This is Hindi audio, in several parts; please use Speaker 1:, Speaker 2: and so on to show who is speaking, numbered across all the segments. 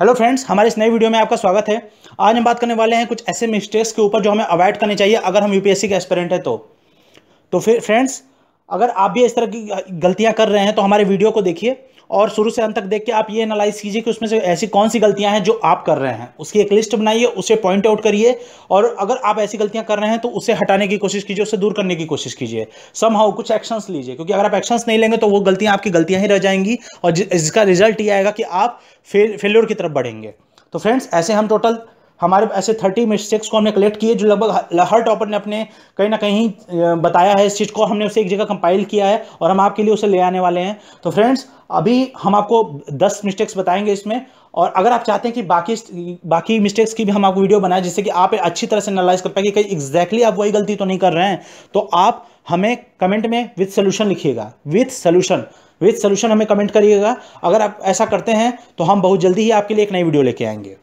Speaker 1: हेलो फ्रेंड्स हमारे इस नए वीडियो में आपका स्वागत है आज हम बात करने वाले हैं कुछ ऐसे मिस्टेक्स के ऊपर जो हमें अवॉइड करने चाहिए अगर हम यूपीएससी के एस्पेरेंट हैं तो तो फिर फ्रेंड्स अगर आप भी इस तरह की गलतियां कर रहे हैं तो हमारे वीडियो को देखिए और शुरू से अंत तक देख के आप ये एनालाइज कीजिए कि उसमें से ऐसी कौन सी गलतियां हैं जो आप कर रहे हैं उसकी एक लिस्ट बनाइए उसे पॉइंट आउट करिए और अगर आप ऐसी गलतियां कर रहे हैं तो उसे हटाने की कोशिश कीजिए उसे दूर करने की कोशिश कीजिए सम हाउ कुछ एक्शंस लीजिए क्योंकि अगर आप एक्शंस नहीं लेंगे तो वो गलतियाँ आपकी गलतियाँ ही रह जाएंगी और जिसका रिजल्ट ये आएगा कि आप फेल फेल्योर की तरफ बढ़ेंगे तो फ्रेंड्स ऐसे हम टोटल हमारे ऐसे थर्टी मिस्टेक्स को हमने कलेक्ट किए जो लगभग हर टॉपर ने अपने कहीं ना कहीं बताया है इस चीज़ को हमने उसे एक जगह कंपाइल किया है और हम आपके लिए उसे ले आने वाले हैं तो फ्रेंड्स अभी हम आपको दस मिस्टेक्स बताएंगे इसमें और अगर आप चाहते हैं कि बाकी बाकी मिस्टेक्स की भी हम आपको वीडियो बनाए जिससे कि आप अच्छी तरह से एनालाइज कर पाए कि कहीं एग्जैक्टली आप वही गलती तो नहीं कर रहे हैं तो आप हमें कमेंट में विथ सोल्यूशन लिखिएगा विथ सोल्यूशन विथ सोल्यूशन हमें कमेंट करिएगा अगर आप ऐसा करते हैं तो हम बहुत जल्दी ही आपके लिए एक नई वीडियो लेके आएंगे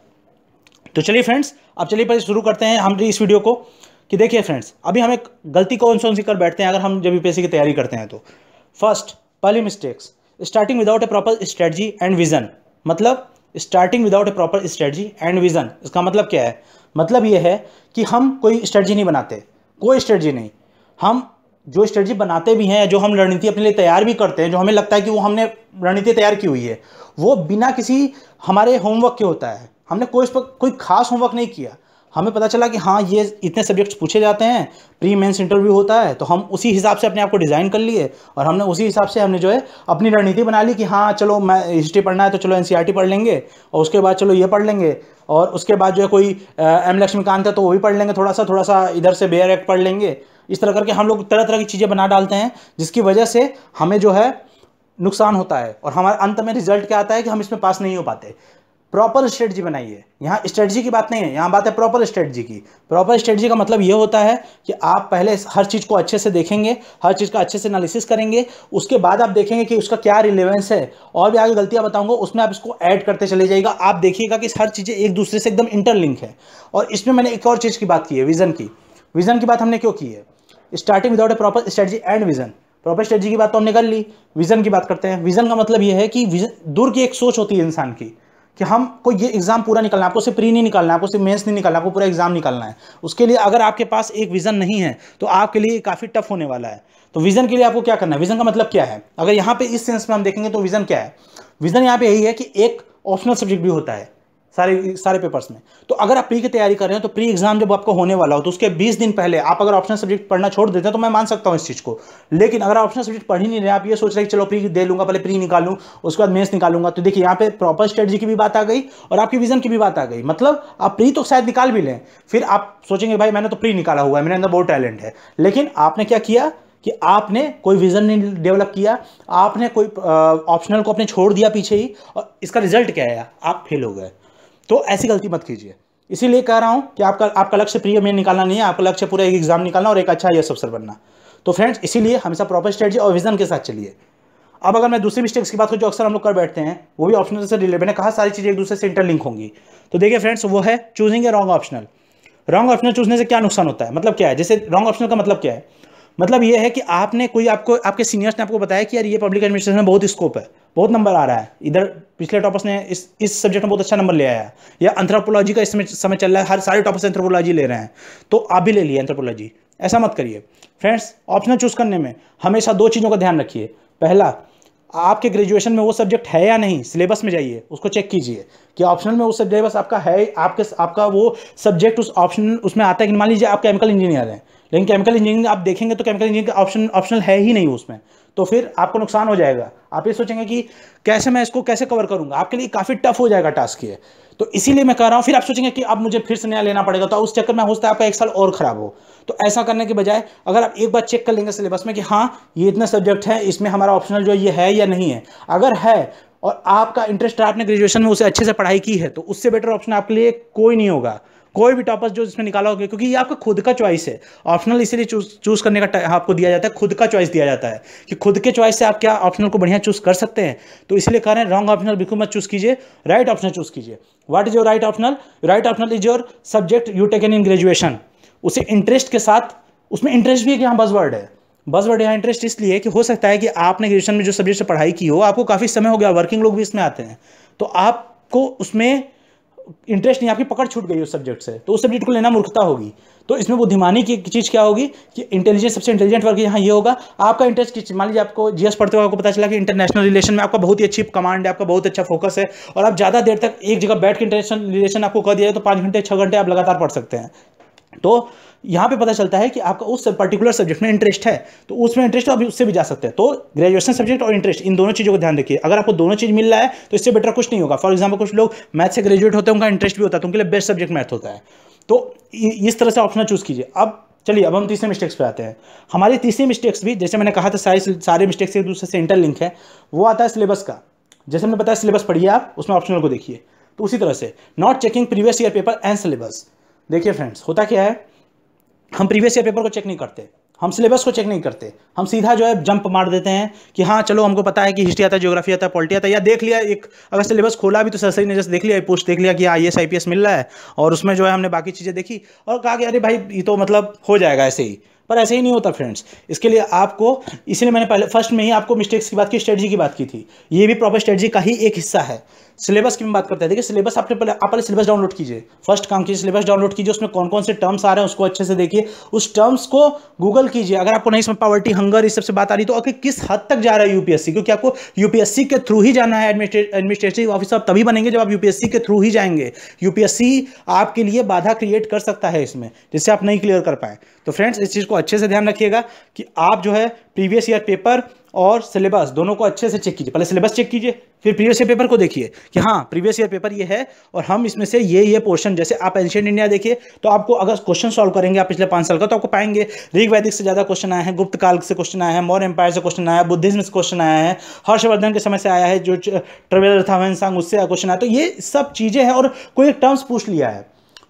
Speaker 1: तो चलिए फ्रेंड्स अब चलिए पहले शुरू करते हैं हम इस वीडियो को कि देखिए फ्रेंड्स अभी हम एक गलती कौन कौन सी कर बैठते हैं अगर हम जब यूपीएससी की तैयारी करते हैं तो फर्स्ट पहली mistakes starting without a proper strategy and vision मतलब starting without a proper strategy and vision इसका मतलब क्या है मतलब ये है कि हम कोई स्ट्रेटजी नहीं बनाते कोई स्ट्रेटजी नहीं हम जो स्ट्रेटजी बनाते भी हैं जो हम रणनीति अपने लिए तैयार भी करते हैं जो हमें लगता है कि वो हमने रणनीति तैयार की हुई है वो बिना किसी हमारे होमवर्क के होता है हमने कोई इस पर कोई खास होमवर्क नहीं किया हमें पता चला कि हाँ ये इतने सब्जेक्ट्स पूछे जाते हैं प्री मेंस इंटरव्यू होता है तो हम उसी हिसाब से अपने आप को डिज़ाइन कर लिए और हमने उसी हिसाब से हमने जो है अपनी रणनीति बना ली कि हाँ चलो मैं हिस्ट्री पढ़ना है तो चलो एन e पढ़ लेंगे और उसके बाद चलो ये पढ़ लेंगे और उसके बाद जो है कोई एम लक्ष्मीकांत है तो वो भी पढ़ लेंगे थोड़ा सा थोड़ा सा इधर से बेयर एक्ट पढ़ लेंगे इस तरह करके हम लोग तरह तरह की चीज़ें बना डालते हैं जिसकी वजह से हमें जो है नुकसान होता है और हमारे अंत में रिजल्ट क्या आता है कि हम इसमें पास नहीं हो पाते प्रॉपर स्ट्रेटजी बनाइए यहाँ स्ट्रेटजी की बात नहीं है यहाँ बात है प्रॉपर स्ट्रेटजी की प्रॉपर स्ट्रेटजी का मतलब ये होता है कि आप पहले हर चीज़ को अच्छे से देखेंगे हर चीज़ का अच्छे से एनालिसिस करेंगे उसके बाद आप देखेंगे कि उसका क्या रिलेवेंस है और भी आगे गलतियाँ बताऊँगा उसमें आप इसको ऐड करते चले जाइएगा आप देखिएगा कि हर चीज़ें एक दूसरे से एकदम इंटरलिंक है और इसमें मैंने एक और चीज़ की बात की है विज़न की विज़न की बात हमने क्यों की है starting without a proper strategy and vision proper strategy की बात तो हमने कर ली विज़न की बात करते हैं विज़न का मतलब यह है कि दूर की एक सोच होती है इंसान की कि हमको ये एग्ज़ाम पूरा निकलना है आपको सिर्फ प्री नहीं निकलना है आपको सिर्फ मेंस नहीं निकलना आपको पूरा एग्ज़ाम निकलना है उसके लिए अगर आपके पास एक विज़न नहीं है तो आपके लिए काफ़ी टफ होने वाला है तो विज़न के लिए आपको क्या करना है विज़न का मतलब क्या है अगर यहाँ पर इस सेंस में हम देखेंगे तो विज़न क्या है विज़न यहाँ पर यही है कि एक ऑप्शनल सब्जेक्ट भी होता है सारे सारे पेपर्स में तो अगर आप प्री की तैयारी कर रहे हो तो प्री एग्जाम जब आपको होने वाला हो तो उसके 20 दिन पहले आप अगर ऑप्शनल सब्जेक्ट पढ़ना छोड़ देते हैं तो मैं मान सकता हूं इस चीज़ को लेकिन अगर ऑप्शनल सब्जेक्ट पढ़ ही नहीं रहे आप ये सोच रहे हैं चलो प्री दे लूंगा पहले प्री निकालू उसके बाद मेन्स निकालूंगा तो देखिए यहाँ पे प्रॉपर स्ट्रेटजी की भी बात आ गई और आपकी विजन की भी बात आ गई मतलब आप प्री तो शायद निकाल भी लें फिर आप सोचेंगे भाई मैंने तो प्री निकाला हुआ है मेरे अंदर बहुत टैलेंट है लेकिन आपने क्या किया कि आपने कोई विजन नहीं डेवलप किया आपने कोई ऑप्शनल को अपने छोड़ दिया पीछे ही और इसका रिजल्ट क्या आया आप फेल हो गए तो ऐसी गलती मत कीजिए इसीलिए कह रहा हूँ कि आपका आपका लक्ष्य प्रिय में निकालना नहीं है आपका लक्ष्य पूरा एक एग्जाम निकालना और एक अच्छा आई अफसर बनना तो फ्रेंड्स इसीलिए हमेशा प्रॉपर स्ट्रेटजी और विजन के साथ चलिए अब अगर मैं दूसरी मिस्टेक्स की बात करूँ जो अक्सर हम लोग कर बैठते हैं वो भी ऑप्शनल से रिलेटेड मैंने कहा सारी चीज़ें एक दूसरे से इंटरलिंक होंगी तो देखिए फ्रेंड्स वो है choosing a wrong optional wrong optional चूजने से क्या नुकसान होता है मतलब क्या है जैसे रॉन्ग ऑप्शनल का मतलब क्या है मतलब ये है कि आपने कोई आपको आपके सीनियर्स ने आपको बताया कि यार ये पब्लिक एडमिनिस्ट्रेशन में बहुत स्कोप है बहुत नंबर आ रहा है इधर पिछले टॉपर्स ने इस इस सब्जेक्ट में बहुत अच्छा नंबर ले आया या एंथ्रोपोलॉजी का इसमें समय चल रहा है हर सारे टॉपर्स एंथ्रोपोलॉजी ले रहे हैं तो आप भी ले लिए एंथ्रोपोलॉजी ऐसा मत करिए फ्रेंड्स ऑप्शनल चूज करने में हमेशा दो चीज़ों का ध्यान रखिए पहला आपके ग्रेजुएशन में वो सब्जेक्ट है या नहीं सिलेबस में जाइए उसको चेक कीजिए कि ऑप्शनल में वो सिलेबस आपका है आपके आपका वो सब्जेक्ट उस ऑप्शन उसमें आता है कि मान लीजिए आप केमिकल इंजीनियर हैं लेकिन केमिकल इंजीनियरिंग आप देखेंगे तो केमिकल इंजीनियरिंग ऑप्शन ऑप्शनल है ही नहीं उसमें तो फिर आपको नुकसान हो जाएगा आप ये सोचेंगे कि कैसे मैं इसको कैसे कवर करूंगा आपके लिए काफ़ी टफ हो जाएगा टास्क ये तो इसीलिए मैं कह रहा हूँ फिर आप सोचेंगे कि अब मुझे फिर से नया लेना पड़ेगा तो उस चक्कर में हो सकता है आपका एक साल और ख़राब हो तो ऐसा करने के बजाय अगर आप एक बार चेक कर लेंगे सिलेबस में कि हाँ ये इतना सब्जेक्ट है इसमें हमारा ऑप्शनल जो ये है या नहीं है अगर है और आपका इंटरेस्ट आपने ग्रेजुएशन में उसे अच्छे से पढ़ाई की है तो उससे बेटर ऑप्शन आपके लिए कोई नहीं होगा कोई भी टॉपर्स जो इसमें निकाला होगा क्योंकि ये आपका खुद का चॉइस है ऑप्शनल इसीलिए चूज करने का आपको दिया जाता है खुद का चॉइस दिया जाता है कि खुद के चॉइस से आप क्या ऑप्शनल को बढ़िया चूज कर सकते हैं तो इसलिए कह रहे हैं रॉन्ग ऑप्शनल बिल्कुल मत चूज कीजिए राइट ऑप्शन चूज कीजिए what is your right optional right optional is your subject you taken in graduation उसे इंटरेस्ट के साथ उसमें इंटरेस्ट भी है एक यहाँ वर्ड है वर्ड यहाँ इंटरेस्ट इसलिए कि हो सकता है कि आपने ग्रेजुएशन में जो सब्जेक्ट से पढ़ाई की हो आपको काफ़ी समय हो गया वर्किंग लोग भी इसमें आते हैं तो आपको उसमें इंटरेस्ट नहीं आपकी पकड़ छूट गई उस सब्जेक्ट से तो उस सब्जेक्ट को लेना मूर्खता होगी तो इसमें बुद्धिमानी की चीज़ क्या होगी कि इंटेलिजेंस सबसे इंटेलिजेंट वर्ग यहाँ ये होगा आपका इंटरेस्ट किस मान लीजिए आपको जीएस पढ़ते हुए आपको पता चला कि इंटरनेशनल रिलेशन में आपका बहुत ही अच्छी कमांड है आपका बहुत अच्छा फोकस है और आप ज़्यादा देर तक एक जगह बैठ के इंटरनेशनल रिलेशन आपको कर दिया जाए तो पाँच घंटे छः घंटे आप लगातार पढ़ सकते हैं तो यहाँ पे पता चलता है कि आपका उस पर्टिकुलर सब्जेक्ट में इंटरेस्ट है तो उसमें इंटरेस्ट अभी उससे भी जा सकते हैं तो ग्रेजुएशन सब्जेक्ट और इंटरेस्ट इन दोनों चीज़ों को ध्यान रखिए अगर आपको दोनों चीज़ मिल रहा है तो इससे बेटर कुछ नहीं होगा फॉर एग्जाम्पल कुछ लोग मैथ से ग्रेजुएट होते हैं उनका इंटरेस्ट भी होता है तो उनके लिए बेस्ट सब्जेक्ट मैथ होता है तो इस तरह से ऑप्शन चूज़ कीजिए अब चलिए अब हम तीसरे मिस्टेक्स पे आते हैं हमारी तीसरी मिस्टेक्स भी जैसे मैंने कहा था सारे सारे मिस्टेक्स एक दूसरे से इंटरलिंक है वो आता है सिलेबस का जैसे मैंने बताया सिलेबस पढ़िए आप उसमें ऑप्शनल को देखिए तो उसी तरह से not checking previous year paper and syllabus देखिए फ्रेंड्स होता क्या है हम प्रीवियस ईयर पेपर को चेक नहीं करते हम सिलेबस को चेक नहीं करते हम सीधा जो है जंप मार देते हैं कि हाँ चलो हमको पता है कि हिस्ट्री आता है ज्योग्राफी आता है पॉलिटी आता है या देख लिया एक अगर सिलेबस खोला भी तो सर सही ने जैसे देख लिया पोस्ट देख लिया कि I S I P S मिल रहा है और उसमें जो है हमने बाकी चीज़ें देखी और कहा कि अरे भाई ये तो मतलब हो जाएगा ऐसे ही पर ऐसे ही नहीं होता फ्रेंड्स इसके लिए आपको इसलिए मैंने पहले फर्स्ट में ही आपको मिस्टेक्स की बात की स्ट्रेटजी की बात की थी ये भी प्रॉपर स्ट्रेटजी का ही एक हिस्सा है सिलेबस की बात करते हैं देखिए सिलेबस आपने पहले आप पहले सिलेबस डाउनलोड कीजिए फर्स्ट काम कीजिए सिलेबस डाउनलोड कीजिए उसमें कौन कौन से टर्म्स आ रहे हैं उसको अच्छे से देखिए उस टर्म्स को गूगल कीजिए अगर आपको नहीं इसमें पॉवर्टी हंगर इस सबसे बात आ रही तो ओके किस हद तक जा रहा है यूपीएससी क्योंकि आपको यूपीएससी के थ्रू ही जाना है एडमिनिस्ट्रेटिव ऑफिसर तभी बनेंगे जब आप यूपीएससी के थ्रू ही जाएंगे यूपीएससी आपके लिए बाधा क्रिएट कर सकता है इसमें जिससे आप नहीं क्लियर कर पाए तो फ्रेंड्स इस चीज़ को अच्छे से ध्यान रखिएगा कि आप जो है प्रीवियस ईयर पेपर और सिलेबस दोनों को अच्छे से चेक कीजिए पहले सिलेबस चेक कीजिए फिर प्रीवियस ईयर पेपर को देखिए कि हाँ प्रीवियस ईयर पेपर ये है और हम इसमें से ये ये पोर्शन जैसे आप एंशियंट इंडिया देखिए तो आपको अगर क्वेश्चन सॉल्व करेंगे आप पिछले पाँच साल का तो आपको पाएंगे ऋग वैदिक से ज़्यादा क्वेश्चन आए हैं गुप्त काल से क्वेश्चन आया है मौर एम्पायर से क्वेश्चन आया है बुद्धिज्म से क्वेश्चन आया है हर्षवर्धन के समय से आया है जो ट्रवेलर था वहनसांग उससे क्वेश्चन आया तो ये सब चीज़ें हैं और कोई टर्म्स पूछ लिया है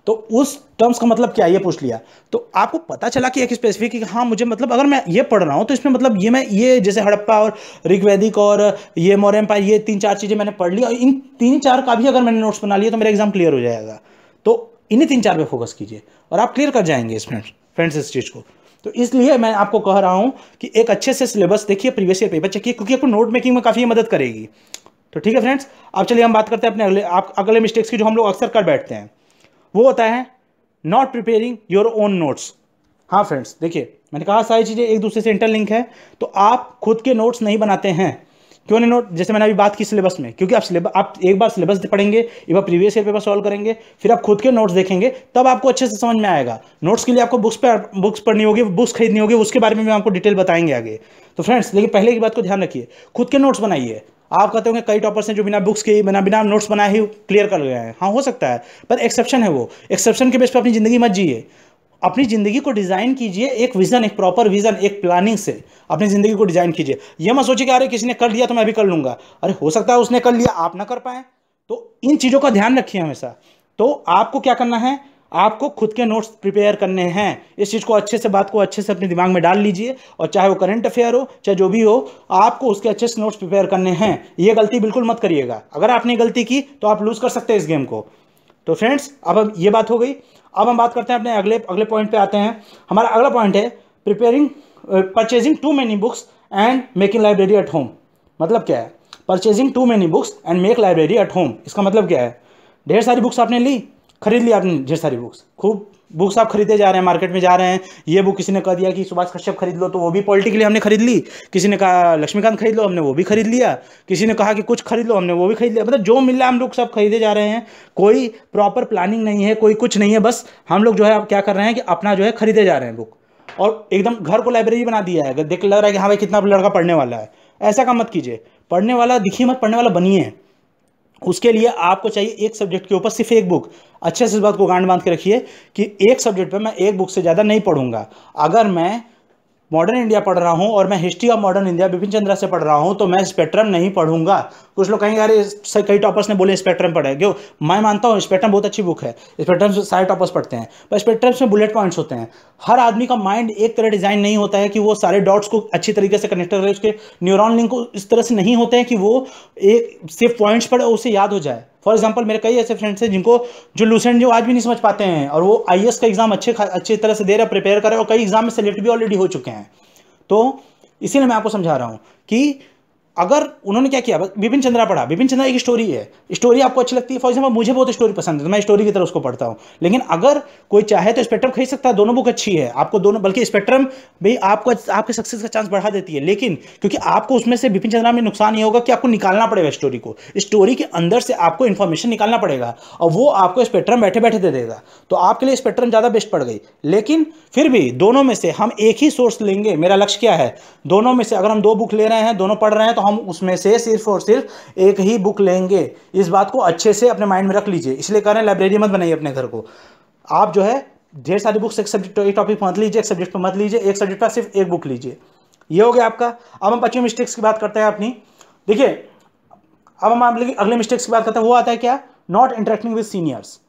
Speaker 1: तो उस टर्म्स का मतलब क्या ये पूछ लिया तो आपको पता चला कि एक स्पेसिफिक कि हाँ मुझे मतलब अगर मैं ये पढ़ रहा हूँ तो इसमें मतलब ये मैं ये जैसे हड़प्पा और ऋग्वैदिक और ये मोरम पा ये तीन चार चीज़ें मैंने पढ़ ली और इन तीन चार का भी अगर मैंने नोट्स बना लिया तो मेरा एग्जाम क्लियर हो जाएगा तो इन्हीं तीन चार पर फोकस कीजिए और आप क्लियर कर जाएंगे इस फ्रेंड्स इस चीज़ को तो इसलिए मैं आपको कह रहा हूँ कि एक अच्छे से सिलेबस देखिए प्रीवियस ईयर पेपर चेक क्योंकि आपको नोट मेकिंग में काफ़ी मदद करेगी तो ठीक है फ्रेंड्स अब चलिए हम बात करते हैं अपने अगले आप अगले मिस्टेक्स की जो हम लोग अक्सर कर बैठते हैं वो होता है not preparing your own notes हाँ फ्रेंड्स देखिए मैंने कहा सारी चीज़ें एक दूसरे से इंटरलिंक है तो आप खुद के नोट्स नहीं बनाते हैं क्यों नहीं नोट जैसे मैंने अभी बात की सिलेबस में क्योंकि आप सिलेबस आप एक बार सिलेबस पढ़ेंगे एक बार प्रीवियस ईयर पेपर सॉल्व करेंगे फिर आप खुद के नोट्स देखेंगे तब आपको अच्छे से समझ में आएगा नोट्स के लिए आपको बुक्स पर बुक्स पढ़नी होगी बुक्स खरीदनी होगी उसके बारे में भी आपको डिटेल बताएंगे आगे तो फ्रेंड्स लेकिन पहले की बात को ध्यान रखिए खुद के नोट्स बनाइए आप कहते होंगे कई टॉपर्स हैं जो बिना बुक्स के बिना बिना नोट्स बनाए ही क्लियर कर गए हैं हाँ हो सकता है पर एक्सेप्शन है वो एक्सेप्शन के बेस पर अपनी ज़िंदगी मत जिए अपनी ज़िंदगी को डिज़ाइन कीजिए एक विज़न एक प्रॉपर विज़न एक प्लानिंग से अपनी ज़िंदगी को डिज़ाइन कीजिए यह मत सोचिए कि अरे किसी ने कर लिया तो मैं भी कर लूँगा अरे हो सकता है उसने कर लिया आप ना कर पाएँ तो इन चीज़ों का ध्यान रखिए हमेशा तो आपको क्या करना है आपको खुद के नोट्स प्रिपेयर करने हैं इस चीज़ को अच्छे से बात को अच्छे से अपने दिमाग में डाल लीजिए और चाहे वो करंट अफेयर हो चाहे जो भी हो आपको उसके अच्छे से नोट्स प्रिपेयर करने हैं ये गलती बिल्कुल मत करिएगा अगर आपने गलती की तो आप लूज़ कर सकते हैं इस गेम को तो फ्रेंड्स अब अब ये बात हो गई अब हम बात करते हैं अपने अगले अगले पॉइंट पर आते हैं हमारा अगला पॉइंट है preparing purchasing too many books and making library at home मतलब क्या है purchasing too many books and make library at home इसका मतलब क्या है ढेर सारी बुक्स आपने ली खरीद लिया आपने ढेर सारी बुक्स खूब बुक्स आप खरीदे जा रहे हैं मार्केट में जा रहे हैं ये बुक किसी ने कह दिया कि सुभाष कश्यप खरीद लो तो वो भी पॉलिटिकली हमने खरीद ली किसी ने कहा लक्ष्मीकांत खरीद लो हमने वो भी खरीद लिया किसी ने कहा कि कुछ खरीद लो हमने वो भी खरीद लिया मतलब जो मिल रहा है हम लोग सब खरीदे जा रहे हैं कोई प्रॉपर प्लानिंग नहीं है कोई कुछ नहीं है बस हम लोग जो है अब क्या कर रहे हैं कि अपना जो है खरीदे जा रहे हैं बुक और एकदम घर को लाइब्रेरी बना दिया है देख लग रहा है कि हाँ भाई कितना लड़का पढ़ने वाला है ऐसा काम मत कीजिए पढ़ने वाला दिखिए मत पढ़ने वाला बनिए उसके लिए आपको चाहिए एक सब्जेक्ट के ऊपर सिर्फ एक बुक अच्छे से इस बात को गांड बांध के रखिए कि एक सब्जेक्ट पे मैं एक बुक से ज़्यादा नहीं पढ़ूंगा अगर मैं मॉडर्न इंडिया पढ़ रहा हूँ और मैं history of modern India Bipin Chandra से पढ़ रहा हूँ तो मैं स्पेक्ट्रम नहीं पढ़ूंगा कुछ लोग कहेंगे अरे कई टॉपर्स ने बोले स्पेक्ट्रम पढ़े क्यों मैं मानता हूँ स्पेक्ट्रम बहुत अच्छी बुक है स्पेक्ट्रम से सारे टॉपर्स पढ़ते हैं पर स्पेक्ट्रम्स में बुलेट पॉइंट्स होते हैं हर आदमी का माइंड एक तरह डिजाइन नहीं होता है कि वो सारे डॉट्स को अच्छी तरीके से कनेक्ट करे उसके न्यूरॉन लिंक को इस तरह से नहीं होते हैं कि वो एक सिर्फ पॉइंट्स पढ़े उसे याद हो जाए फॉर एग्जाम्पल मेरे कई ऐसे फ्रेंड्स हैं जिनको जो लूसेंट जो आज भी नहीं समझ पाते हैं और वो आई का एग्ज़ाम अच्छे अच्छे तरह से दे रहे प्रिपेयर कर रहे और कई एग्ज़ाम में सेलेक्ट भी ऑलरेडी हो चुके हैं तो इसीलिए मैं आपको समझा रहा हूँ कि अगर उन्होंने क्या किया विपिन चंद्रा पढ़ा विपिन चंद्रा एक स्टोरी है स्टोरी आपको अच्छी लगती है फॉर एग्जाम्पल मुझे बहुत स्टोरी पसंद है तो मैं स्टोरी की तरह उसको पढ़ता हूँ लेकिन अगर कोई चाहे तो स्पेक्ट्रम खरीद सकता है दोनों बुक अच्छी है आपको दोनों बल्कि स्पेक्ट्रम भी आपको आपके सक्सेस का चांस बढ़ा देती है लेकिन क्योंकि आपको उसमें से विपिन चंद्रा में नुकसान ये होगा कि आपको निकालना पड़ेगा स्टोरी को स्टोरी के अंदर से आपको इन्फॉर्मेशन निकालना पड़ेगा और वो आपको स्पेक्ट्रम बैठे बैठे दे देगा तो आपके लिए स्पेक्ट्रम ज़्यादा बेस्ट पड़ गई लेकिन फिर भी दोनों में से हम एक ही सोर्स लेंगे मेरा लक्ष्य क्या है दोनों में से अगर हम दो बुक ले रहे हैं दोनों पढ़ रहे हैं तो हम उसमें से सिर्फ और सिर्फ एक ही बुक लेंगे इस बात को अच्छे से अपने माइंड में रख लीजिए इसलिए कह रहे हैं लाइब्रेरी मत बनाइए अपने घर को आप जो है ढेर सारी बुक्स एक सब्जेक्ट एक टॉपिक मत लीजिए एक सब्जेक्ट पर मत लीजिए एक सब्जेक्ट पर सिर्फ एक बुक लीजिए ये हो गया आपका अब हम पच्चीस मिस्टेक्स की बात करते हैं अपनी देखिए अब हम आप अगले मिस्टेक्स की बात करते हैं वो आता है क्या नॉट इंटरेक्टिंग विद सीनियर्स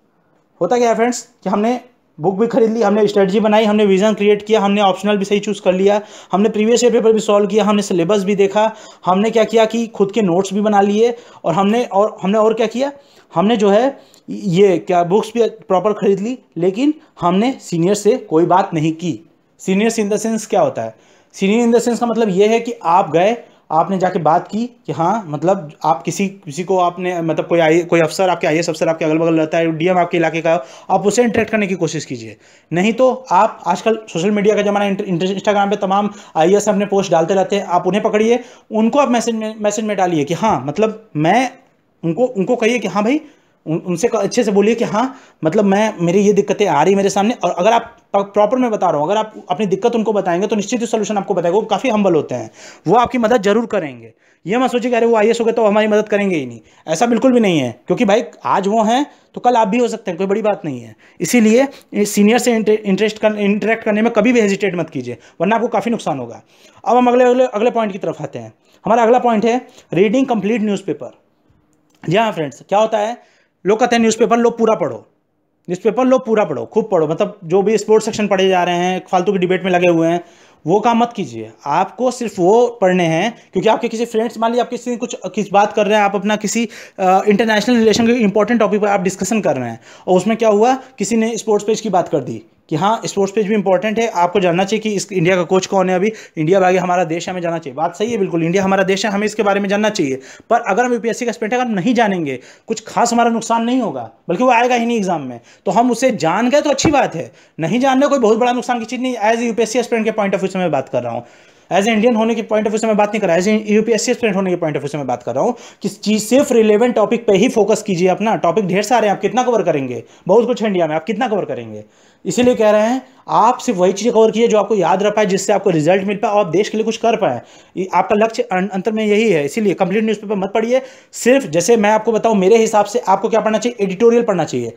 Speaker 1: होता क्या है फ्रेंड्स कि हमने बुक भी खरीद ली हमने स्ट्रेटजी बनाई हमने विजन क्रिएट किया हमने ऑप्शनल भी सही चूज़ कर लिया हमने प्रीवियस ईयर पेपर भी सॉल्व किया हमने सिलेबस भी देखा हमने क्या किया कि खुद के नोट्स भी बना लिए और हमने और हमने और क्या किया हमने जो है ये क्या बुक्स भी प्रॉपर खरीद ली लेकिन हमने सीनियर से कोई बात नहीं की सीनियर्स इन द सेंस क्या होता है सीनियर इन द सेंस का मतलब ये है कि आप गए आपने जाके बात की कि हाँ मतलब आप किसी किसी को आपने मतलब कोई आई कोई अफसर आपके आई अफसर आपके अगल बगल रहता है डीएम आपके इलाके का आप उसे इंटरेक्ट करने की कोशिश कीजिए नहीं तो आप आजकल सोशल मीडिया का जमाना इंस्टाग्राम पे तमाम आई अपने पोस्ट डालते रहते हैं आप उन्हें पकड़िए उनको आप मैसेज में मैसेज में डालिए कि हाँ मतलब मैं उनको उनको कहिए कि हाँ भाई उनसे अच्छे से बोलिए कि हाँ मतलब मैं मेरी ये दिक्कतें आ रही मेरे सामने और अगर आप प्रॉपर मैं बता रहा हूँ अगर आप अपनी दिक्कत उनको बताएंगे तो निश्चित ही सोल्यूशन आपको बताएगा वो काफ़ी हम्बल होते हैं वो आपकी मदद जरूर करेंगे ये मैं सोचिए कि अरे वो आई हो गए तो हमारी मदद करेंगे ही नहीं ऐसा बिल्कुल भी नहीं है क्योंकि भाई आज वो हैं तो कल आप भी हो सकते हैं कोई बड़ी बात नहीं है इसीलिए सीनियर से इंटरेस्ट कर इंटरेक्ट करने में कभी भी हेजिटेट मत कीजिए वरना आपको काफ़ी नुकसान होगा अब हम अगले अगले अगले पॉइंट की तरफ आते हैं हमारा अगला पॉइंट है रीडिंग कंप्लीट न्यूज़पेपर जी हाँ फ्रेंड्स क्या होता है लोग कहते हैं न्यूज़पेपर लो पूरा पढ़ो न्यूज़पेपर लो पूरा पढ़ो खूब पढ़ो मतलब जो भी स्पोर्ट्स सेक्शन पढ़े जा रहे हैं फालतू के डिबेट में लगे हुए हैं वो काम मत कीजिए आपको सिर्फ वो पढ़ने हैं क्योंकि आपके किसी फ्रेंड्स मान लीजिए आप किसी कुछ किस बात कर रहे हैं आप अपना किसी इंटरनेशनल रिलेशन के इंपॉर्टेंट टॉपिक पर आप डिस्कशन कर रहे हैं और उसमें क्या हुआ किसी ने स्पोर्ट्स पेज की बात कर दी कि हाँ स्पोर्ट्स पेज भी इंपॉर्टेंट है आपको जानना चाहिए कि इस इंडिया का कोच कौन है अभी इंडिया भागे हमारा देश हमें जानना चाहिए बात सही है बिल्कुल इंडिया हमारा देश है हमें इसके बारे में जानना चाहिए पर अगर हम यूपीएससी का स्पेंट अगर हम नहीं जानेंगे कुछ खास हमारा नुकसान नहीं होगा बल्कि वो आएगा ही नहीं एग्जाम में तो हम उसे जान गए तो अच्छी बात है नहीं जानना कोई बहुत बड़ा नुकसान की चीज़ नहीं एज यूपीएससी स्पेंट के पॉइंट ऑफ व्यू से मैं बात कर रहा हूँ एज ए इंडियन होने के पॉइंट ऑफ व्यू से मैं बात नहीं कर रहा एज ए यूपीएससी स्टूडेंट होने के पॉइंट ऑफ व्यू से मैं बात कर रहा हूँ कि चीज सिर्फ रिलेवेंट टॉपिक पे ही फोकस कीजिए अपना टॉपिक ढेर सारे हैं आप कितना कवर करेंगे बहुत कुछ इंडिया में आप कितना कवर करेंगे इसीलिए कह रहे हैं आप सिर्फ वही चीज कवर कीजिए जो आपको याद रह पाए जिससे आपको रिजल्ट मिल पाए और आप देश के लिए कुछ कर पाए आपका लक्ष्य अं-, अंतर में यही है इसीलिए कंप्लीट न्यूज़पेपर मत पढ़िए सिर्फ जैसे मैं आपको बताऊँ मेरे हिसाब से आपको क्या पढ़ना चाहिए एडिटोरियल पढ़ना चाहिए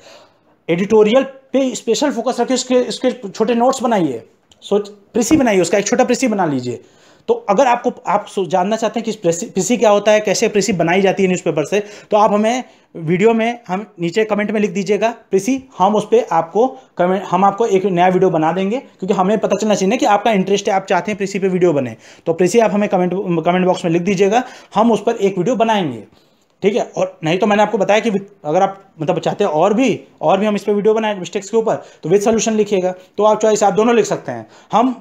Speaker 1: एडिटोरियल पे स्पेशल फोकस रखिए उसके उसके छोटे नोट्स बनाइए सोच प्रिसी बनाइए उसका एक छोटा प्रिसी बना लीजिए तो अगर आपको आप जानना चाहते हैं कि प्रिसी क्या होता है कैसे प्रिसी बनाई जाती है न्यूज़पेपर से तो आप हमें वीडियो में हम नीचे कमेंट में लिख दीजिएगा प्रिसी हम उस पर आपको कमेंट हम आपको एक नया वीडियो बना देंगे क्योंकि हमें पता चलना चाहिए ना कि आपका इंटरेस्ट है आप चाहते हैं प्रिसी पे वीडियो बने तो प्रिसी आप हमें कमेंट कमेंट बॉक्स में लिख दीजिएगा हम उस पर एक वीडियो बनाएंगे ठीक है और नहीं तो मैंने आपको बताया कि अगर आप मतलब चाहते हैं और भी और भी हम इस पर वीडियो बनाए मिस्टेक्स के ऊपर तो विद सोल्यूशन लिखिएगा तो आप चॉइस आप दोनों लिख सकते हैं हम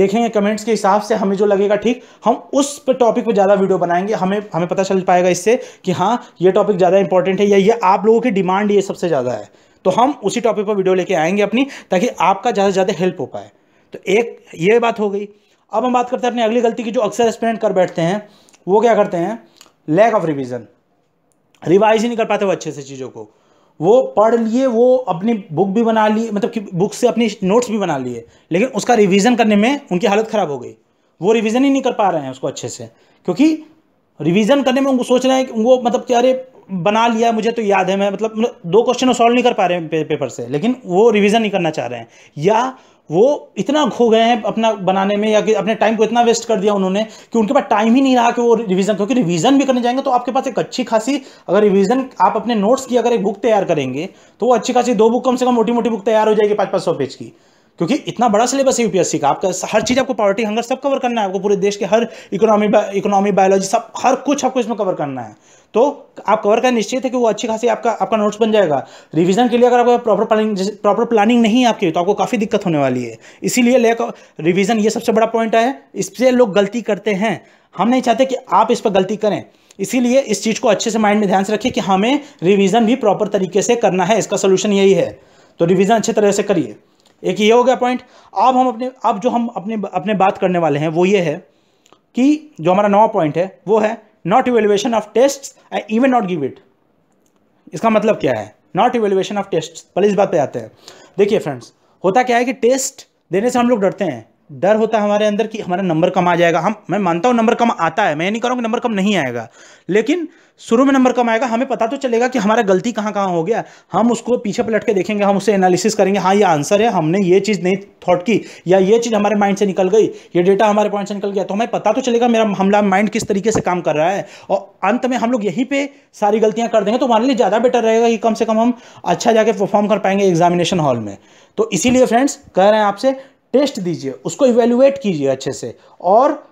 Speaker 1: देखेंगे कमेंट्स के हिसाब से हमें जो लगेगा ठीक हम उस पर टॉपिक पे ज़्यादा वीडियो बनाएंगे हमें हमें पता चल पाएगा इससे कि हाँ ये टॉपिक ज़्यादा इंपॉर्टेंट है या ये आप लोगों की डिमांड ये सबसे ज़्यादा है तो हम उसी टॉपिक पर वीडियो लेके आएंगे अपनी ताकि आपका ज़्यादा से ज़्यादा हेल्प हो पाए तो एक ये बात हो गई अब हम बात करते हैं अपनी अगली गलती की जो अक्सर स्टूडेंट कर बैठते हैं वो क्या करते हैं लैक ऑफ रिविज़न रिवाइज ही नहीं कर पाते वो अच्छे से चीज़ों को वो पढ़ लिए वो अपनी बुक भी बना ली मतलब कि बुक से अपनी नोट्स भी बना लिए लेकिन उसका रिवीजन करने में उनकी हालत ख़राब हो गई वो रिवीजन ही नहीं कर पा रहे हैं उसको अच्छे से क्योंकि रिवीजन करने में उनको सोच रहे हैं कि वो मतलब कि अरे बना लिया मुझे तो याद है मैं मतलब, मतलब दो क्वेश्चन सॉल्व तो नहीं कर पा रहे हैं पेपर से लेकिन वो रिवीजन नहीं करना चाह रहे हैं या वो इतना खो गए हैं अपना बनाने में या कि अपने टाइम को इतना वेस्ट कर दिया उन्होंने कि उनके पास टाइम ही नहीं रहा कि वो रिवीजन क्योंकि रिवीजन भी करने जाएंगे तो आपके पास एक अच्छी खासी अगर रिवीजन आप अपने नोट्स की अगर एक बुक तैयार करेंगे तो वो अच्छी खासी दो बुक कम से कम मोटी मोटी बुक तैयार हो जाएगी पाँच पाँच सौ पेज की क्योंकि इतना बड़ा सिलेबस है यूपीएससी का आपका हर चीज़ आपको पॉवर्टी हंगर सब कवर करना है आपको पूरे देश के हर इकोनॉमी इकोनॉमी बायोलॉजी सब हर कुछ आपको इसमें कवर करना है तो आप कवर का निश्चित है कि वो अच्छी खासी आपका आपका नोट्स बन जाएगा रिवीजन के लिए अगर आपका प्रॉपर प्लानिंग प्रॉपर प्लानिंग नहीं है आपकी तो आपको काफ़ी दिक्कत होने वाली है इसीलिए ले रिविजन ये सबसे बड़ा पॉइंट है इससे लोग गलती करते हैं हम नहीं चाहते कि आप इस पर गलती करें इसीलिए इस चीज़ को अच्छे से माइंड में ध्यान से रखिए कि हमें रिविजन भी प्रॉपर तरीके से करना है इसका सोल्यूशन यही है तो रिविजन अच्छे तरह से करिए एक ये हो गया पॉइंट अब हम अपने अब जो हम अपने अपने बात करने वाले हैं वो ये है कि जो हमारा नवा पॉइंट है वो है not evaluation of test I even not give it इसका मतलब क्या है नॉट इवेल्युएशन ऑफ टेस्ट पहले इस बात पे आते हैं देखिए फ्रेंड्स होता क्या है कि टेस्ट देने से हम लोग डरते हैं डर होता है हमारे अंदर कि हमारा नंबर कम आ जाएगा हम मैं मानता हूँ नंबर कम आता है मैं ये नहीं कह रहा नंबर कम नहीं आएगा लेकिन शुरू में नंबर कम आएगा हमें पता तो चलेगा कि हमारा गलती कहाँ कहाँ हो गया हम उसको पीछे पलट के देखेंगे हम उसे एनालिसिस करेंगे हाँ ये आंसर है हमने ये चीज़ नहीं थॉट की या ये चीज़ हमारे माइंड से निकल गई ये डेटा हमारे पॉइंट से निकल गया तो हमें पता तो चलेगा मेरा हमला माइंड किस तरीके से काम कर रहा है और अंत में हम लोग यहीं पर सारी गलतियाँ कर देंगे तो हमारे लिए ज़्यादा बेटर रहेगा कि कम से कम हम अच्छा जाके परफॉर्म कर पाएंगे एग्जामिनेशन हॉल में तो इसीलिए फ्रेंड्स कह रहे हैं आपसे टेस्ट दीजिए उसको इवेल्युएट कीजिए अच्छे से और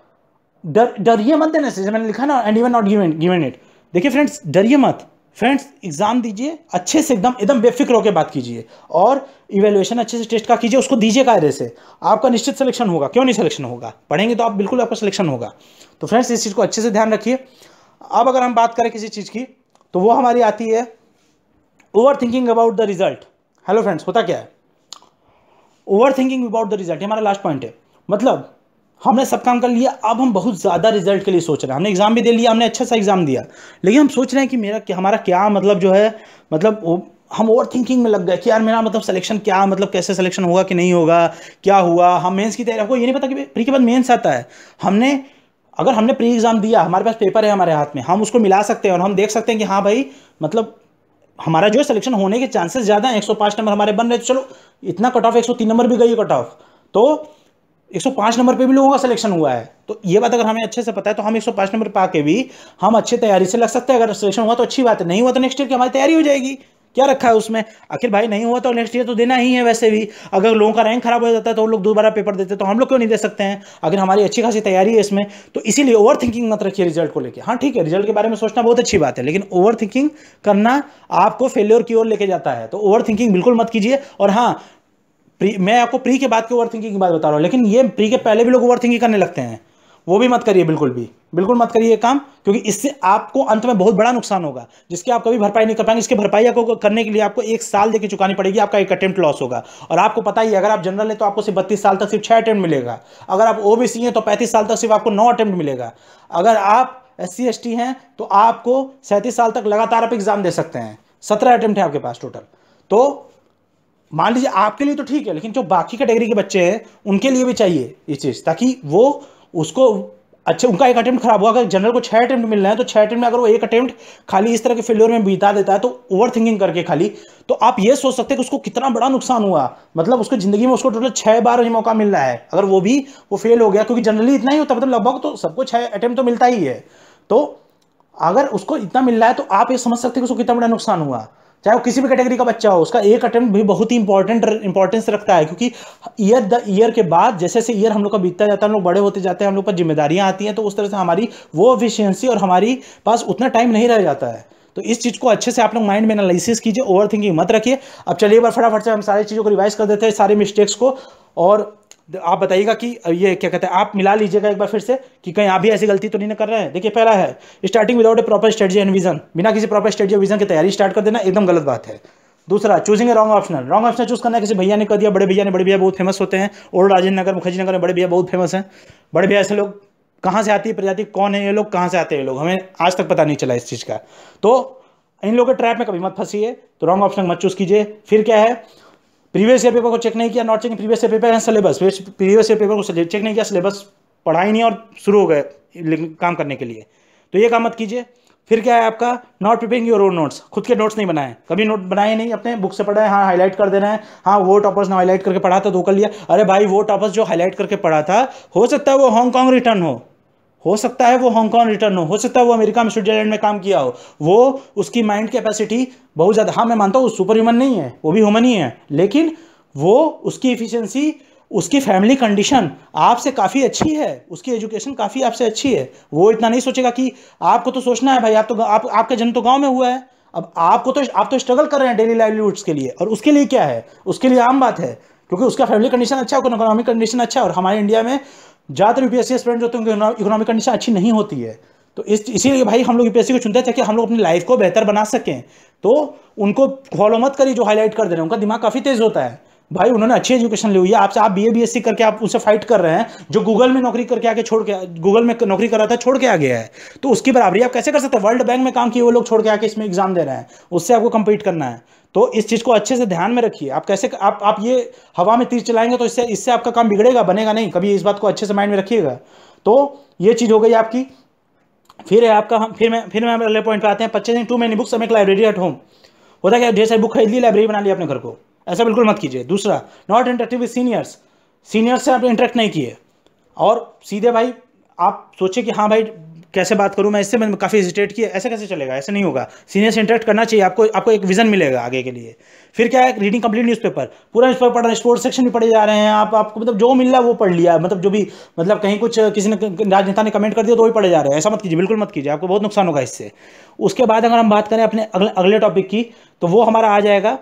Speaker 1: डर डरिए मत देने से मैंने लिखा ना and even not given given it देखिए फ्रेंड्स डरिए मत फ्रेंड्स एग्जाम दीजिए अच्छे से एकदम एकदम बेफिक्र होकर बात कीजिए और इवेल्युएशन अच्छे से टेस्ट का कीजिए उसको दीजिए कायदे से आपका निश्चित सिलेक्शन होगा क्यों नहीं सिलेक्शन होगा पढ़ेंगे तो आप बिल्कुल आपका सिलेक्शन होगा तो फ्रेंड्स इस चीज़ को अच्छे से ध्यान रखिए अब अगर हम बात करें किसी चीज़ की तो वो हमारी आती है over thinking about the result hello friends होता क्या है over thinking without the result हमारा लास्ट पॉइंट है मतलब हमने सब काम कर लिया अब हम बहुत ज़्यादा रिजल्ट के लिए सोच रहे हैं हमने एग्ज़ाम भी दे लिया हमने अच्छा सा एग्ज़ाम दिया लेकिन हम सोच रहे हैं कि मेरा क्या हमारा क्या मतलब जो है मतलब हम ओवर थिंकिंग में लग गए कि यार मेरा मतलब सिलेक्शन क्या मतलब कैसे सिलेक्शन होगा कि नहीं होगा क्या हुआ हम मेंस की तैयारी आपको ये नहीं पता कि प्री के बाद मेंस आता है हमने अगर हमने प्री एग्ज़ाम दिया हमारे पास पेपर है हमारे हाथ में हम उसको मिला सकते हैं और हम देख सकते हैं कि हाँ भाई मतलब हमारा जो है सिलेक्शन होने के चांसेस ज़्यादा हैं एक नंबर हमारे बन रहे तो चलो इतना कट ऑफ एक नंबर भी गई है कट ऑफ तो 105 नंबर पे भी लोगों का सिलेक्शन हुआ है तो ये बात अगर हमें अच्छे से पता है तो हम 105 नंबर पा के भी हम अच्छी तैयारी से लग सकते हैं अगर सिलेक्शन हुआ तो अच्छी बात है नहीं हुआ तो नेक्स्ट ईयर की हमारी तैयारी हो जाएगी क्या रखा है उसमें आखिर भाई नहीं हुआ तो नेक्स्ट ईयर तो देना ही है वैसे भी अगर लोगों का रैंक खराब हो जाता है तो वो लोग दोबारा पेपर देते तो हम लोग क्यों नहीं दे सकते हैं अगर हमारी अच्छी खासी तैयारी है इसमें तो इसीलिए ओवर थिंकिंग मत रखिए रिजल्ट को लेकर हाँ ठीक है रिजल्ट के बारे में सोचना बहुत अच्छी बात है लेकिन ओवर थिंकिंग करना आपको फेल्योर की ओर लेके जाता है तो ओवर थिंकिंग बिल्कुल मत कीजिए और हाँ मैं आपको प्री के बाद के ओवर थिंकिंग की बात बता रहा हूँ लेकिन ये प्री के पहले भी लोग ओवर थिंकिंग करने लगते हैं वो भी मत करिए बिल्कुल भी बिल्कुल मत करिए काम क्योंकि इससे आपको अंत में बहुत बड़ा नुकसान होगा जिसकी आप कभी भरपाई नहीं कर पाएंगे इसकी भरपाई आपको करने के लिए आपको एक साल देकर चुकानी पड़ेगी आपका एक अटेम्प्ट लॉस होगा और आपको पता ही अगर आप जनरल है तो आपको सिर्फ बत्तीस साल तक सिर्फ छह अटेम्प्ट मिलेगा अगर आप ओबीसी हैं तो पैंतीस साल तक सिर्फ आपको नौ अटेम्प्ट मिलेगा अगर आप एस सी हैं तो आपको सैंतीस साल तक लगातार आप एग्जाम दे सकते हैं सत्रह अटेम्प्ट आपके पास टोटल तो मान लीजिए आपके लिए तो ठीक है लेकिन जो बाकी कैटेगरी के बच्चे हैं उनके लिए भी चाहिए ये चीज़ ताकि वो उसको अच्छे उनका एक अटैम्प्ट खराब हुआ अगर जनरल को छः अटैम्प्ट मिलना है तो छः अटैम्प्ट में अगर वो एक अटैम्प्ट खाली इस तरह के फेलियर में बिता देता है तो ओवर थिंकिंग करके खाली तो आप ये सोच सकते हैं कि उसको कितना बड़ा नुकसान हुआ मतलब उसको जिंदगी में उसको टोटल छः बार ही मौका मिल रहा है अगर वो भी वो फेल हो गया क्योंकि जनरली इतना ही होता मतलब लगभग तो सबको छः अटैम्प्ट तो मिलता ही है तो अगर उसको इतना मिल रहा है तो आप ये समझ सकते हैं कि उसको कितना बड़ा नुकसान हुआ चाहे वो किसी भी कैटेगरी का बच्चा हो उसका एक अटेम्प्ट भी बहुत ही इंपॉर्टेंट इंपॉर्टेंस रखता है क्योंकि ईयर द ईयर के बाद जैसे जैसे ईयर हम लोग का बीतता जाता है हम लोग बड़े होते जाते हैं हम लोग पर जिम्मेदारियाँ आती हैं तो उस तरह से हमारी वो एफिशियंसी और हमारी पास उतना टाइम नहीं रह जाता है तो इस चीज़ को अच्छे से आप लोग माइंड में एनालिसिस कीजिए ओवर थिंकिंग मत रखिए अब चलिए एक बार फटाफट से हम सारी चीज़ों को रिवाइज कर देते हैं सारे मिस्टेक्स को और आप बताइएगा कि ये क्या कहते हैं आप मिला लीजिएगा एक बार फिर से कि कहीं आप भी ऐसी गलती तो नहीं ना कर रहे हैं देखिए पहला है starting without a proper strategy and vision बिना किसी प्रॉपर स्ट्रेटजी विजन की तैयारी स्टार्ट कर देना एकदम गलत बात है दूसरा choosing a wrong optional wrong option choose करना किसी भैया ने कर दिया बड़े भैया ने बड़े भैया बहुत फेमस होते हैं और राजेंद्र नगर मुखर्जी नगर में बड़े भैया बहुत फेमस हैं बड़े भैया ऐसे लोग कहाँ से आती है प्रजाति कौन है ये लोग कहाँ से आते हैं ये लोग हमें आज तक पता नहीं चला इस चीज़ का तो इन लोगों के ट्रैप में कभी मत फंसीए तो रॉन्ग ऑप्शन मत चूज़ कीजिए फिर क्या है प्रीवियस ईयर पेपर को चेक नहीं किया not check previous year paper and syllabus previous year paper को चेक नहीं किया सिलेबस पढ़ा ही नहीं और शुरू हो गए काम करने के लिए तो ये काम मत कीजिए फिर क्या है आपका not preparing your own notes खुद के नोट्स नहीं बनाए कभी नोट बनाए नहीं अपने बुक से है हाँ हाईलाइट कर देना है हाँ वो टॉपर्स ने हाईलाइट करके पढ़ा था तो कर लिया अरे भाई वो टॉपर्स जो हाईलाइट करके पढ़ा था हो सकता है वो हांगकॉन्ग रिटर्न हो हो सकता है वो हांगकॉन्ग रिटर्न हो हो सकता है वो अमेरिका में स्विट्जरलैंड में काम किया हो वो उसकी माइंड कैपेसिटी बहुत ज़्यादा हाँ मैं मानता हूँ सुपर ह्यूमन नहीं है वो भी ह्यूमन ही है लेकिन वो उसकी इफिशेंसी उसकी फैमिली कंडीशन आपसे काफ़ी अच्छी है उसकी एजुकेशन काफ़ी आपसे अच्छी है वो इतना नहीं सोचेगा कि आपको तो सोचना है भाई आप तो आप आपका जन्म तो गाँव में हुआ है अब आपको तो आप तो स्ट्रगल कर रहे हैं डेली लाइवलीहुड्स के लिए और उसके लिए क्या है उसके लिए आम बात है क्योंकि उसका फैमिली कंडीशन अच्छा होगा इकोनॉमिक कंडीशन अच्छा और हमारे इंडिया में ज़्यादातर यूपीएससी स्टूडेंट जो होते हैं इकोनॉमिक कंडीशन अच्छी नहीं होती है तो इस इसीलिए भाई हम लोग यूपीएससी को चुनते हैं ताकि हम लोग अपनी लाइफ को बेहतर बना सकें तो उनको फॉलो मत करिए जो हाईलाइट कर दे रहे हैं उनका दिमाग काफ़ी तेज़ होता है भाई उन्होंने अच्छी एजुकेशन ली हुई है आपसे आप B A B S C करके आप उनसे फाइट कर रहे हैं जो गूगल में नौकरी करके आगे छोड़ के गूगल में नौकरी कर रहा था छोड़ के आ गया है तो उसकी बराबरी आप कैसे कर सकते हैं वर्ल्ड बैंक में काम किए वो लोग छोड़ के आके इसमें एग्जाम दे रहे हैं उससे आपको कम्पीट करना है तो इस चीज़ को अच्छे से ध्यान में रखिए आप कैसे आप आप ये हवा में तीर चलाएंगे तो इससे इससे आपका काम बिगड़ेगा बनेगा नहीं कभी इस बात को अच्छे से माइंड में रखिएगा तो ये चीज़ हो गई आपकी फिर है आपका हम फिर मैं फिर मैं अगले पॉइंट पे आते हैं पच्चीस टू मैनी बुक्स एक लाइब्रेरी एट होम होता क्या ढेर सारी बुक खरीद ली लाइब्रेरी बना ली अपने घर को ऐसा बिल्कुल मत कीजिए दूसरा not interactive with seniors seniors से आप इंटरेक्ट नहीं किए और सीधे भाई आप सोचे कि हाँ भाई कैसे बात करूँ मैं इससे मैंने काफ़ी हेजिटेट किया ऐसे कैसे चलेगा ऐसे नहीं होगा सीनियर से इंटरेक्ट करना चाहिए आपको आपको एक विजन मिलेगा आगे के लिए फिर क्या है रीडिंग कंप्लीट न्यूज़पेपर पूरा न्यूज़पेपर पढ़ रहे हैं स्पोर्ट्स सेक्शन भी पढ़े जा रहे हैं आप आपको मतलब जो मिल रहा है वो पढ़ लिया मतलब जो भी मतलब कहीं कुछ किसी ने राजनेता ने कमेंट कर दिया तो वही पढ़े जा रहे हैं ऐसा मत कीजिए बिल्कुल मत कीजिए आपको बहुत नुकसान होगा इससे उसके बाद अगर हम बात करें अपने अगले अगले टॉपिक की तो वो हमारा आ जाएगा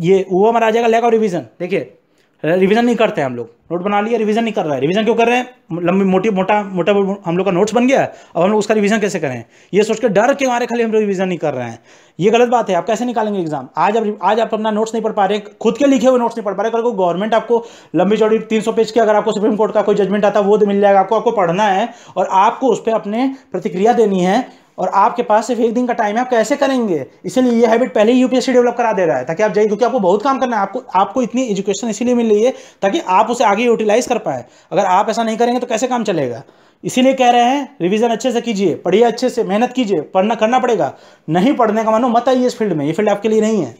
Speaker 1: ये वो हमारा आ जाएगा लैक ऑफ रिविजन देखिए रिविजन नहीं करते हम लोग नोट बना लिया रिविजन नहीं कर रहा है रिविजन क्यों कर रहे हैं लंबी मोटी मोटा मोटा हम लोग का नोट्स बन गया अब हम लोग उसका रिविजन कैसे करें ये सोच के डर के हमारे खाली हम लोग रिविजन नहीं कर रहे हैं ये गलत बात है आप कैसे निकालेंगे एग्जाम आज आप आज आप अपना नोट्स नहीं पढ़ पा रहे खुद के लिखे हुए नोट्स नहीं पढ़ पा रहे अगर गवर्नमेंट आपको लंबी चौड़ी तीन सौ पेज के अगर आपको सुप्रीम कोर्ट का कोई जजमेंट आता है वो तो मिल जाएगा आपको आपको पढ़ना है और आपको उस पर अपने प्रतिक्रिया देनी है और आपके पास सिर्फ एक दिन का टाइम है आप कैसे करेंगे इसीलिए ये हैबिट पहले ही यूपीएससी डेवलप करा दे रहा है ताकि आप जाइए क्योंकि आपको बहुत काम करना है आपको आपको इतनी एजुकेशन इसीलिए मिल रही है ताकि आप उसे आगे यूटिलाइज कर पाए अगर आप ऐसा नहीं करेंगे तो कैसे काम चलेगा इसीलिए कह रहे हैं रिविजन अच्छे से कीजिए पढ़िए अच्छे से मेहनत कीजिए पढ़ना करना पड़ेगा नहीं पढ़ने का मानो मत आइए इस फील्ड में ये फील्ड आपके लिए नहीं है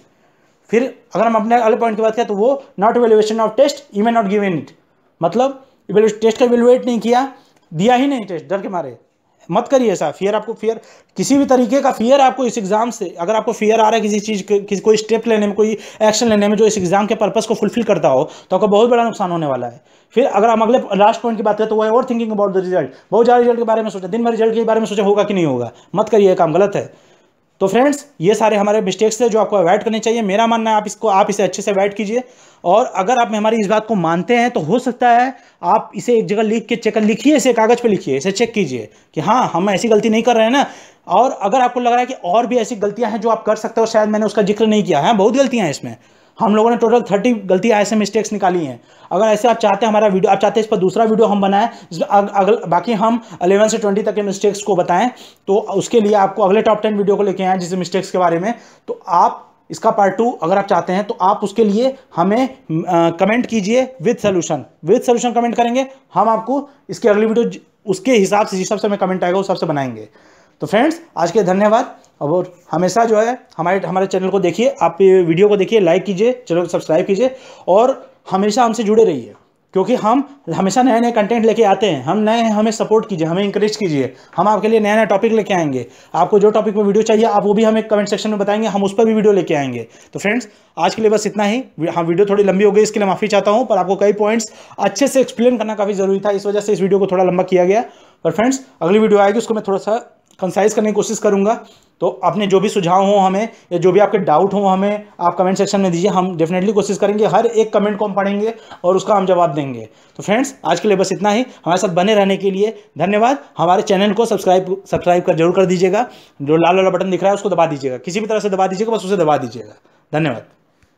Speaker 1: फिर अगर हम अपने अगले पॉइंट की बात करें तो वो not evaluation of test you may not give in it मतलब टेस्ट का वेल्युएट नहीं किया दिया ही नहीं टेस्ट डर के मारे मत करिए ऐसा फियर आपको फियर किसी भी तरीके का फियर आपको इस एग्ज़ाम से अगर आपको फियर आ रहा है किसी चीज़ किसी कोई स्टेप लेने में कोई एक्शन लेने में जो इस एग्ज़ाम के पर्पज़ को फुलफिल करता हो तो आपको बहुत बड़ा नुकसान होने वाला है फिर अगर हम अगले लास्ट पॉइंट की बात करें तो वो है और थिंकिंग अबाउट द रिजल्ट बहुत ज़्यादा रिजल्ट के बारे में सोचा दिन भर रिजल्ट के बारे में सोचा होगा कि नहीं होगा मत करिए काम गलत है तो फ्रेंड्स ये सारे हमारे मिस्टेक्स थे जो आपको अवॉइड करने चाहिए मेरा मानना है आप इसको आप इसे अच्छे से अवॉइड कीजिए और अगर आप हमारी इस बात को मानते हैं तो हो सकता है आप इसे एक जगह लिख के चेक लिखिए इसे कागज़ पे लिखिए इसे चेक कीजिए कि हाँ हम ऐसी गलती नहीं कर रहे हैं ना और अगर आपको लग रहा है कि और भी ऐसी गलतियाँ हैं जो आप कर सकते हो शायद मैंने उसका जिक्र नहीं किया है हाँ, बहुत गलतियाँ हैं इसमें हम लोगों ने टोटल थर्टी गलतियाँ ऐसे मिस्टेक्स निकाली हैं अगर ऐसे आप चाहते हैं हमारा वीडियो आप चाहते हैं इस पर दूसरा वीडियो हम बनाएं जिसमें अगल बाकी हम अलेवन से ट्वेंटी तक के मिस्टेक्स को बताएं तो उसके लिए आपको अगले टॉप टेन वीडियो को लेके आए जिस मिस्टेक्स के बारे में तो आप इसका पार्ट टू अगर आप चाहते हैं तो आप उसके लिए हमें कमेंट कीजिए with solution with solution comment करेंगे हम आपको इसके अगली वीडियो उसके हिसाब से जिस हिसाब से हमें कमेंट आएगा उस हिसाब से बनाएंगे तो फ्रेंड्स आज के धन्यवाद और हमेशा जो है हमारे हमारे चैनल को देखिए आप वीडियो को देखिए लाइक कीजिए चैनल को सब्सक्राइब कीजिए और हमेशा हमसे जुड़े रहिए क्योंकि हम हमेशा नए नए कंटेंट लेके आते हैं हम नए हैं हमें सपोर्ट कीजिए हमें इंकरेज कीजिए हम आपके लिए नया नया टॉपिक लेके आएंगे आपको जो टॉपिक पर वीडियो चाहिए आप वो भी हमें कमेंट सेक्शन में बताएंगे हम उस पर भी वीडियो लेके आएंगे तो फ्रेंड्स आज के लिए बस इतना ही हाँ वीडियो थोड़ी लंबी हो गई इसके लिए माफ़ी चाहता हूँ पर आपको कई पॉइंट्स अच्छे से एक्सप्लेन करना काफ़ी जरूरी था इस वजह से इस वीडियो को थोड़ा लंबा किया गया पर फ्रेंड्स अगली वीडियो आएगी उसको मैं थोड़ा सा कंसाइज करने की कोशिश करूँगा तो अपने जो भी सुझाव हो हमें या जो भी आपके डाउट हो हमें आप कमेंट सेक्शन में दीजिए हम डेफिनेटली कोशिश करेंगे हर एक कमेंट को हम पढ़ेंगे और उसका हम जवाब देंगे तो फ्रेंड्स आज के लिए बस इतना ही हमारे साथ बने रहने के लिए धन्यवाद हमारे चैनल को सब्सक्राइब सब्सक्राइब कर जरूर कर दीजिएगा जो लाल वाला बटन दिख रहा है उसको दबा दीजिएगा किसी भी तरह से दबा दीजिएगा बस उसे दबा दीजिएगा धन्यवाद